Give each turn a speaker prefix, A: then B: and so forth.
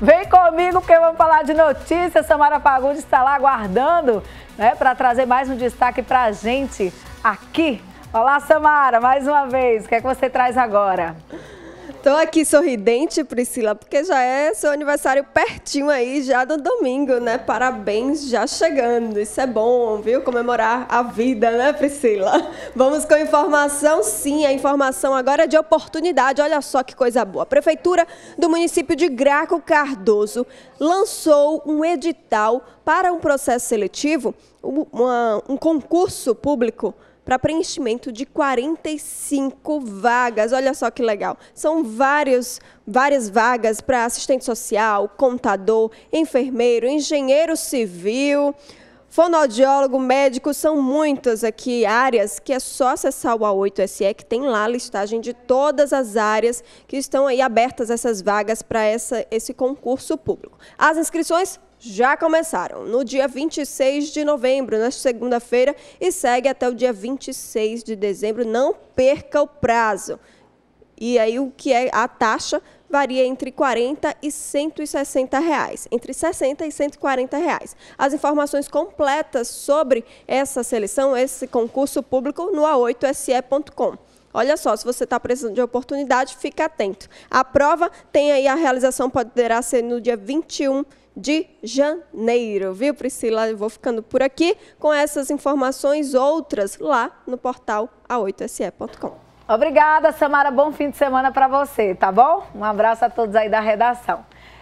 A: Vem comigo que vamos falar de notícias. Samara Fagundes está lá aguardando né, para trazer mais um destaque para a gente aqui. Olá, Samara, mais uma vez. O que é que você traz agora? Estou aqui sorridente, Priscila, porque já é seu
B: aniversário pertinho aí, já do domingo, né? Parabéns, já chegando. Isso é bom, viu? Comemorar a vida, né, Priscila? Vamos com informação, sim, a informação agora é de oportunidade. Olha só que coisa boa. A Prefeitura do município de Graco Cardoso lançou um edital para um processo seletivo, um, um concurso público para preenchimento de 45 vagas. Olha só que legal. São vários, várias vagas para assistente social, contador, enfermeiro, engenheiro civil, fonoaudiólogo, médico, são muitas aqui áreas que é só acessar o A8SE que tem lá a listagem de todas as áreas que estão aí abertas essas vagas para esse concurso público. As inscrições já começaram no dia 26 de novembro, nesta segunda-feira, e segue até o dia 26 de dezembro. Não perca o prazo. E aí o que é a taxa varia entre 40 e 160 reais, entre 60 e 140 reais. As informações completas sobre essa seleção, esse concurso público, no a8se.com. Olha só, se você está precisando de oportunidade, fica atento. A prova tem aí a realização poderá ser no dia 21 de de janeiro. Viu, Priscila? Eu vou ficando por aqui com essas informações, outras lá no portal a8se.com. Obrigada, Samara. Bom fim de semana para você, tá bom? Um abraço a todos aí da redação.